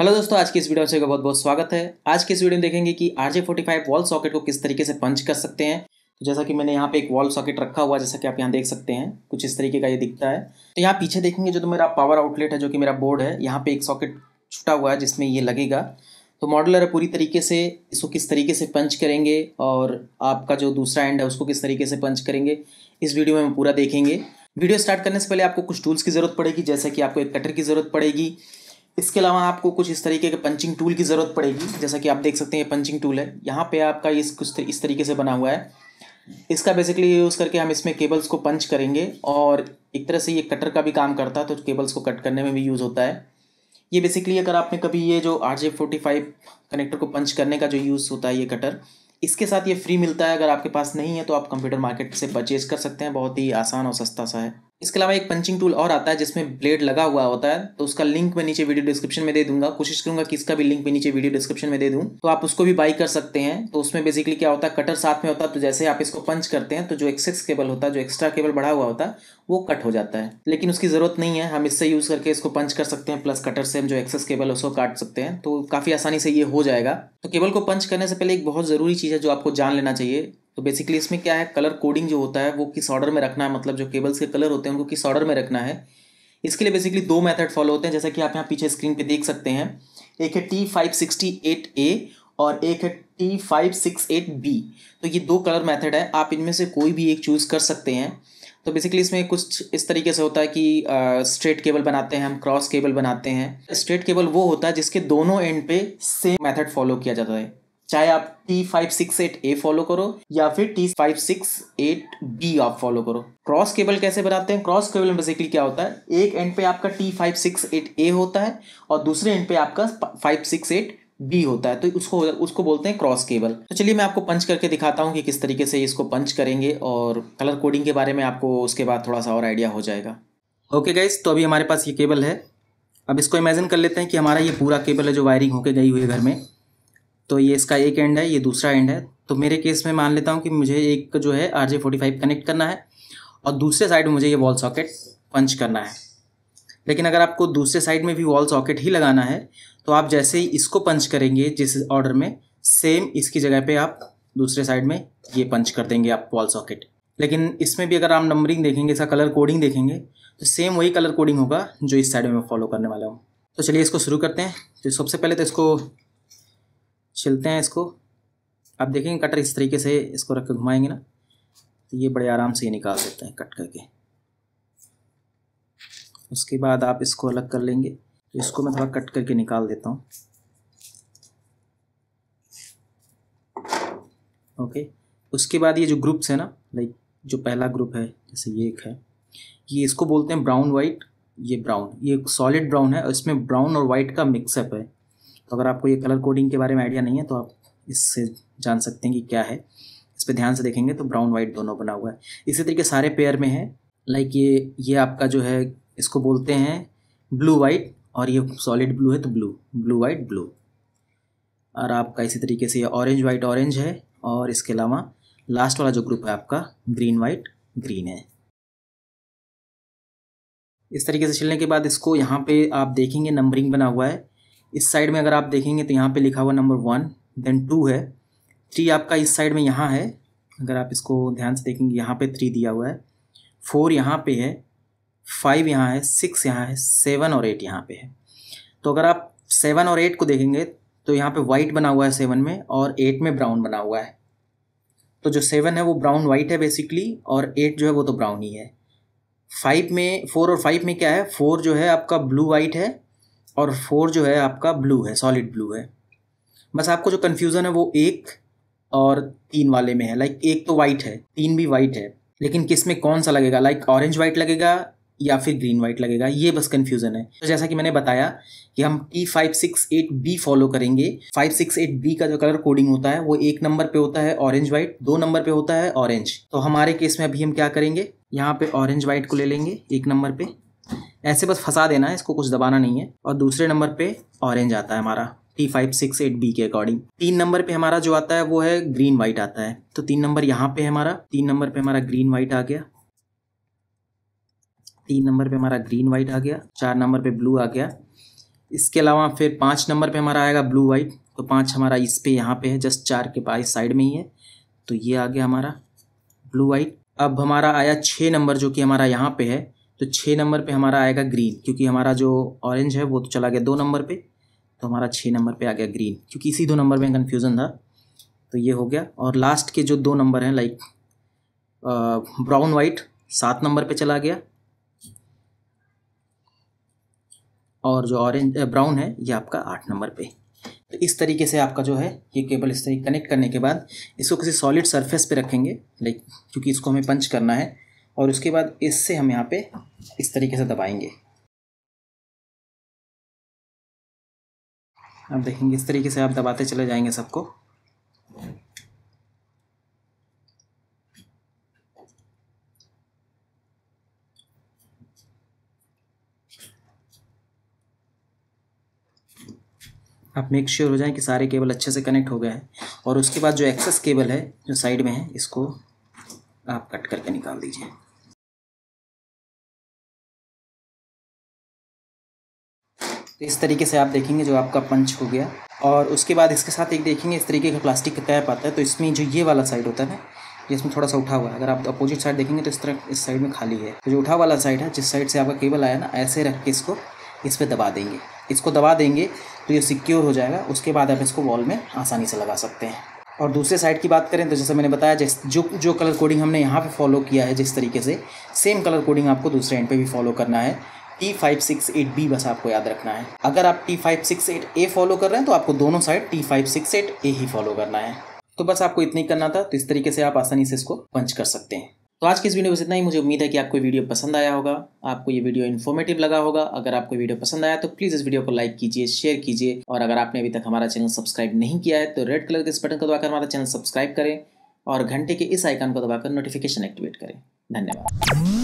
hello दोस्तों आज की इस वीडियो में आपका बहुत बहुत स्वागत है आज की इस वीडियो में देखेंगे कि R J forty five wall socket को किस तरीके से पंच कर सकते हैं तो जैसा कि मैंने यहाँ पे एक वॉल सॉकेट रखा हुआ है जैसा कि आप यहाँ देख सकते हैं कुछ इस तरीके का ये दिखता है तो यहाँ पीछे देखेंगे जो तो मेरा पावर आउटलेट है जो कि मेरा बोर्ड है यहाँ पे एक सॉकेट छुटा हुआ है जिसमें ये लगेगा तो मॉडलर पूरी तरीके से इसको किस तरीके से पंच करेंगे और आपका जो दूसरा एंड है उसको किस तरीके से पंच करेंगे इस वीडियो में हम पूरा देखेंगे वीडियो स्टार्ट करने से पहले आपको कुछ टूल्स की ज़रूरत पड़ेगी जैसे कि आपको एक कटर की ज़रूरत पड़ेगी इसके अलावा आपको कुछ इस तरीके के पंचिंग टूल की ज़रूरत पड़ेगी जैसा कि आप देख सकते हैं ये पंचिंग टूल है यहाँ पे आपका इस कुछ इस तरीके से बना हुआ है इसका बेसिकली यूज़ करके हम इसमें केबल्स को पंच करेंगे और एक तरह से ये कटर का भी काम करता है तो केबल्स को कट करने में भी यूज़ होता है ये बेसिकली अगर आपने कभी ये जो आर जे फाइव कनेक्टर को पंच करने का जो यूज़ होता है ये कटर इसके साथ ये फ्री मिलता है अगर आपके पास नहीं है तो आप कंप्यूटर मार्केट से परचेज़ कर सकते हैं बहुत ही आसान और सस्ता सा है इसके अलावा एक पंचिंग टूल और आता है जिसमें ब्लेड लगा हुआ होता है तो उसका लिंक मैं नीचे वीडियो डिस्क्रिप्शन में दे दूंगा कोशिश करूंगा कि इसका भी लिंक मैं नीचे वीडियो डिस्क्रिप्शन में दे दूं तो आप उसको भी बाई कर सकते हैं तो उसमें बेसिकली क्या होता है कटर साथ में होता है तो जैसे आप इसको पंच करते हैं तो जो एक्सेस केबल होता है जो एक्स्ट्रा केबल बढ़ा हुआ होता है वो कट हो जाता है लेकिन उसकी ज़रूरत नहीं है हम इससे यूज़ करके इसको पंच कर सकते हैं प्लस कटर से हम जो एक्सेस केबल है उसको काट सकते हैं तो काफ़ी आसानी से ये हो जाएगा तो केबल को पंच करने से पहले एक बहुत ज़रूरी चीज़ है जो आपको जान लेना चाहिए तो बेसिकली इसमें क्या है कलर कोडिंग जो होता है वो किस ऑर्डर में रखना है मतलब जो केबल्स के कलर होते हैं उनको किस ऑर्डर में रखना है इसके लिए बेसिकली दो मेथड फॉलो होते हैं जैसा कि आप यहाँ पीछे स्क्रीन पे देख सकते हैं एक है T five sixty eight A और एक है T five six eight B तो ये दो कलर मेथड है आप इनमें से कोई भी एक चूज़ कर सकते हैं तो बेसिकली इसमें कुछ इस तरीके से होता है कि स्ट्रेट केबल बनाते हैं हम क्रॉस केबल बनाते हैं स्ट्रेट केबल वो होता है जिसके दोनों एंड पे सेम मेथड फॉलो किया जाता है चाहे आप T five six eight A follow करो या फिर T five six eight B आप फॉलो करो क्रॉस केबल कैसे बनाते हैं क्रॉस केबल में बेसिकली क्या होता है एक एंड पे आपका T five six eight A होता है और दूसरे एंड पे आपका फाइव सिक्स एट बी होता है तो उसको उसको बोलते हैं क्रॉस केबल तो चलिए मैं आपको पंच करके दिखाता हूँ कि किस तरीके से इसको पंच करेंगे और कलर कोडिंग के बारे में आपको उसके बाद थोड़ा सा और आइडिया हो जाएगा ओके गाइज तो अभी हमारे पास ये केबल है अब इसको इमेजिन कर लेते हैं कि हमारा ये पूरा केबल है जो वायरिंग होके गई हुई है घर में तो ये इसका एक एंड है ये दूसरा एंड है तो मेरे केस में मान लेता हूँ कि मुझे एक जो है R J forty five connect करना है और दूसरे साइड में मुझे ये वॉल सॉकेट पंच करना है लेकिन अगर आपको दूसरे साइड में भी वॉल सॉकेट ही लगाना है तो आप जैसे ही इसको पंच करेंगे जिस ऑर्डर में सेम इसकी जगह पे आप दूसरे साइड में ये पंच कर देंगे आप वॉल सॉकेट लेकिन इसमें भी अगर आप नंबरिंग देखेंगे इसका कलर कोडिंग देखेंगे तो सेम वही कलर कोडिंग होगा जो इस साइड में फॉलो करने वाला हूँ तो चलिए इसको शुरू करते हैं तो सबसे पहले तो इसको छिलते हैं इसको आप देखेंगे कटर इस तरीके से इसको रख के घुमाएंगे ना तो ये बड़े आराम से ये निकाल देते हैं कट करके उसके बाद आप इसको अलग कर लेंगे तो इसको मैं थोड़ा कट करके निकाल देता हूँ ओके उसके बाद ये जो ग्रुप्स है ना लाइक जो पहला ग्रुप है जैसे ये एक है ये इसको बोलते हैं ब्राउन वाइट ये ब्राउन ये सॉलिड ब्राउन है और इसमें ब्राउन और वाइट का मिक्सअप है अगर आपको ये कलर कोडिंग के बारे में आइडिया नहीं है तो आप इससे जान सकते हैं कि क्या है इस पर ध्यान से देखेंगे तो ब्राउन वाइट दोनों बना हुआ है इसी तरीके सारे पेयर में है लाइक ये ये आपका जो है इसको बोलते हैं ब्लू वाइट और ये सॉलिड ब्लू है तो ब्लू ब्लू वाइट ब्लू और आपका इसी तरीके से ये ऑरेंज वाइट ऑरेंज है और इसके अलावा लास्ट वाला जो ग्रुप है आपका ग्रीन वाइट ग्रीन है इस तरीके से छिलने के बाद इसको यहाँ पे आप देखेंगे नंबरिंग बना हुआ है इस साइड में अगर आप देखेंगे तो यहाँ पे लिखा हुआ नंबर वन देन टू है थ्री आपका इस साइड में यहाँ है अगर आप इसको ध्यान से देखेंगे यहाँ पे थ्री दिया हुआ है फोर यहाँ पे है फाइव यहाँ है सिक्स यहाँ है सेवन और एट यहाँ पे है तो अगर आप सेवन और एट को देखेंगे तो यहाँ पे वाइट बना हुआ है सेवन में और एट में ब्राउन बना हुआ है तो जो सेवन है वो ब्राउन वाइट है बेसिकली और एट जो है वो तो ब्राउन ही है फाइव में फोर और फाइव में क्या है फोर जो है आपका ब्लू वाइट है और फोर जो है आपका ब्लू है सॉलिड ब्लू है बस आपको जो कन्फ्यूज़न है वो एक और तीन वाले में है लाइक एक तो वाइट है तीन भी वाइट है लेकिन किस में कौन सा लगेगा लाइक ऑरेंज वाइट लगेगा या फिर ग्रीन वाइट लगेगा ये बस कन्फ्यूज़न है तो जैसा कि मैंने बताया कि हम T five six eight B follow करेंगे फाइव सिक्स एट बी का जो कलर कोडिंग होता है वो एक नंबर पे होता है ऑरेंज वाइट दो नंबर पे होता है ऑरेंज तो हमारे केस में अभी हम क्या करेंगे यहाँ पे ऑरेंज वाइट को ले लेंगे एक नंबर पे ऐसे बस फंसा देना है इसको कुछ दबाना नहीं है और दूसरे नंबर पे ऑरेंज आता है हमारा T five six eight B के अकॉर्डिंग तीन नंबर पे हमारा जो आता है वो है ग्रीन वाइट आता है तो तीन नंबर यहाँ पे हमारा तीन नंबर पे हमारा ग्रीन वाइट आ गया तीन नंबर पे हमारा ग्रीन वाइट आ गया चार नंबर पे ब्लू आ गया इसके अलावा फिर पाँच नंबर पे हमारा आएगा ब्लू वाइट तो पाँच हमारा इस पे यहाँ पे है जस्ट चार के पास साइड में ही है तो ये आ गया हमारा ब्लू वाइट अब हमारा आया छः नंबर जो कि हमारा यहाँ पे है तो छः नंबर पे हमारा आएगा ग्रीन क्योंकि हमारा जो ऑरेंज है वो तो चला गया दो नंबर पे तो हमारा छः नंबर पे आ गया ग्रीन क्योंकि इसी दो नंबर में कन्फ्यूज़न था तो ये हो गया और लास्ट के जो दो नंबर हैं लाइक ब्राउन वाइट सात नंबर पे चला गया और जो ऑरेंज ब्राउन है ये आपका आठ नंबर पे तो इस तरीके से आपका जो है ये केबल इस तरीके कनेक्ट करने के बाद इसको किसी सॉलिड सरफेस पे रखेंगे लाइक क्योंकि इसको हमें पंच करना है और उसके बाद इससे हम यहाँ पे इस तरीके से दबाएंगे आप देखेंगे इस तरीके से आप दबाते चले जाएंगे सबको आप मेक श्योर हो जाएं कि सारे केबल अच्छे से कनेक्ट हो गए हैं और उसके बाद जो एक्सेस केबल है जो साइड में है इसको आप कट करके निकाल दीजिए तो इस तरीके से आप देखेंगे जो आपका पंच हो गया और उसके बाद इसके साथ एक देखेंगे इस तरीके का प्लास्टिक का कैप आता है तो इसमें जो ये वाला साइड होता है ना जिसमें थोड़ा सा उठा हुआ है अगर आप अपोजिट साइड देखेंगे तो इस तरह इस साइड में खाली है तो जो उठा वाला साइड है जिस साइड से आपका केबल आया ना ऐसे रख के इसको इस पर दबा देंगे इसको दबा देंगे तो ये सिक्योर हो जाएगा उसके बाद आप इसको वॉल में आसानी से लगा सकते हैं और दूसरे साइड की बात करें तो जैसे मैंने बताया जिस जो जो कलर कोडिंग हमने यहाँ पे फॉलो किया है जिस तरीके से सेम कलर कोडिंग आपको दूसरे एंड पे भी फॉलो करना है T five six eight B बस आपको याद रखना है अगर आप T five six eight A follow कर रहे हैं तो आपको दोनों side T five six eight A ही फॉलो करना है तो बस आपको इतना ही करना था तो इस तरीके से आप आसानी से इसको पंच कर सकते हैं तो आज के इस वीडियो में इतना ही मुझे उम्मीद है कि आपको वीडियो पसंद आया होगा आपको ये वीडियो इन्फॉर्मेटिव लगा होगा अगर आपको वीडियो पसंद आया तो प्लीज़ इस वीडियो को लाइक कीजिए शेयर कीजिए और अगर आपने अभी तक हमारा चैनल सब्सक्राइब नहीं किया है तो रेड कलर के इस बटन को दबाकर हमारा चैनल सब्सक्राइब करें और घंटे के इस आइकन को दबाकर नोटिफिकेशन एक्टिवेट करें धन्यवाद